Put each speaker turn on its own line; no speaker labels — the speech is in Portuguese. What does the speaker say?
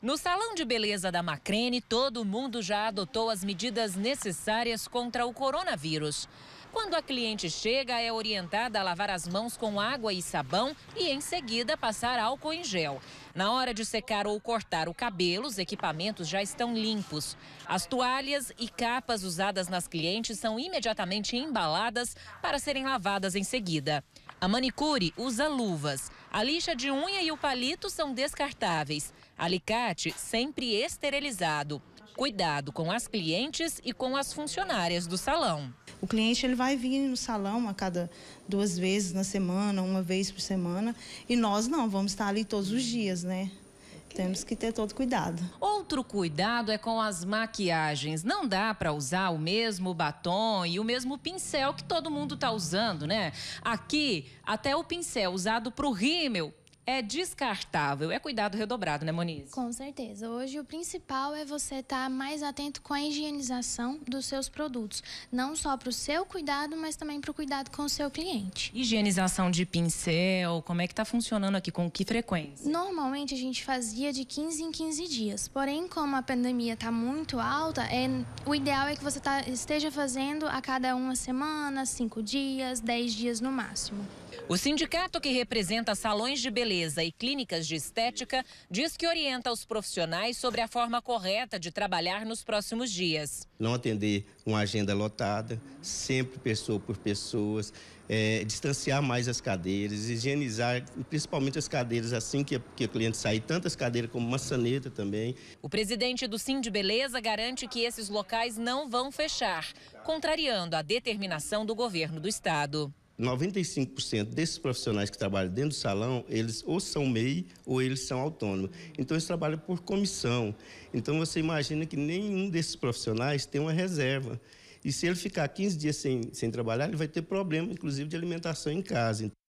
No Salão de Beleza da Macrene, todo mundo já adotou as medidas necessárias contra o coronavírus. Quando a cliente chega, é orientada a lavar as mãos com água e sabão e, em seguida, passar álcool em gel. Na hora de secar ou cortar o cabelo, os equipamentos já estão limpos. As toalhas e capas usadas nas clientes são imediatamente embaladas para serem lavadas em seguida. A manicure usa luvas. A lixa de unha e o palito são descartáveis. Alicate sempre esterilizado. Cuidado com as clientes e com as funcionárias do salão.
O cliente ele vai vir no salão a cada duas vezes na semana, uma vez por semana, e nós não, vamos estar ali todos os dias, né? temos que ter
todo cuidado. Outro cuidado é com as maquiagens. Não dá para usar o mesmo batom e o mesmo pincel que todo mundo está usando, né? Aqui, até o pincel usado para o rímel é descartável, é cuidado redobrado, né, Moniz? Com
certeza. Hoje o principal é você estar tá mais atento com a higienização dos seus produtos, não só para o seu cuidado, mas também para o cuidado com o seu cliente.
Higienização de pincel, como é que está funcionando aqui, com que frequência?
Normalmente a gente fazia de 15 em 15 dias, porém como a pandemia está muito alta, é, o ideal é que você tá, esteja fazendo a cada uma semana, cinco dias, dez dias no máximo.
O sindicato que representa salões de beleza e clínicas de estética diz que orienta os profissionais sobre a forma correta de trabalhar nos próximos dias.
Não atender uma agenda lotada, sempre pessoa por pessoas, é, distanciar mais as cadeiras, higienizar principalmente as cadeiras assim que, que o cliente sair, tantas cadeiras como maçaneta também. O
presidente do Sim de Beleza garante que esses locais não vão fechar, contrariando a determinação do governo do estado.
95% desses profissionais que trabalham dentro do salão, eles ou são MEI ou eles são autônomos. Então, eles trabalham por comissão. Então, você imagina que nenhum desses profissionais tem uma reserva. E se ele ficar 15 dias sem, sem trabalhar, ele vai ter problema, inclusive, de alimentação em casa.